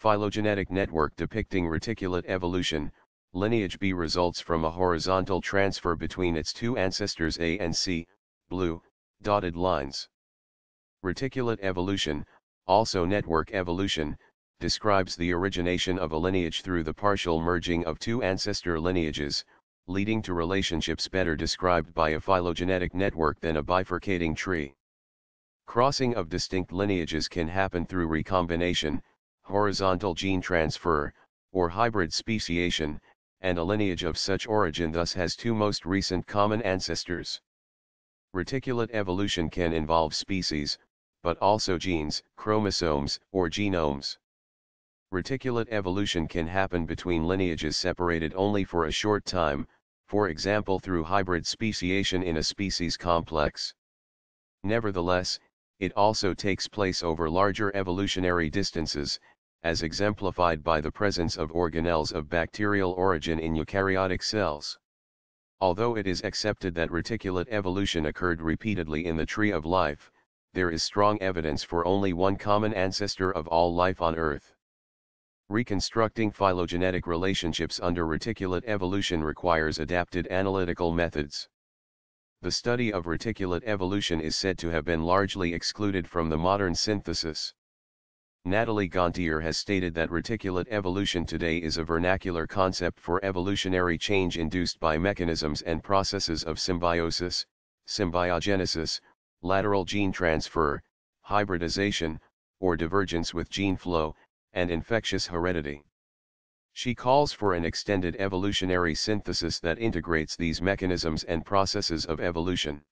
phylogenetic network depicting reticulate evolution, lineage B results from a horizontal transfer between its two ancestors A and C, blue, dotted lines. Reticulate evolution, also network evolution, describes the origination of a lineage through the partial merging of two ancestor lineages, leading to relationships better described by a phylogenetic network than a bifurcating tree. Crossing of distinct lineages can happen through recombination, horizontal gene transfer, or hybrid speciation, and a lineage of such origin thus has two most recent common ancestors. Reticulate evolution can involve species, but also genes, chromosomes, or genomes. Reticulate evolution can happen between lineages separated only for a short time, for example through hybrid speciation in a species complex. Nevertheless, it also takes place over larger evolutionary distances, as exemplified by the presence of organelles of bacterial origin in eukaryotic cells. Although it is accepted that reticulate evolution occurred repeatedly in the tree of life, there is strong evidence for only one common ancestor of all life on Earth. Reconstructing phylogenetic relationships under reticulate evolution requires adapted analytical methods. The study of reticulate evolution is said to have been largely excluded from the modern synthesis. Natalie Gontier has stated that reticulate evolution today is a vernacular concept for evolutionary change induced by mechanisms and processes of symbiosis, symbiogenesis, lateral gene transfer, hybridization, or divergence with gene flow, and infectious heredity. She calls for an extended evolutionary synthesis that integrates these mechanisms and processes of evolution.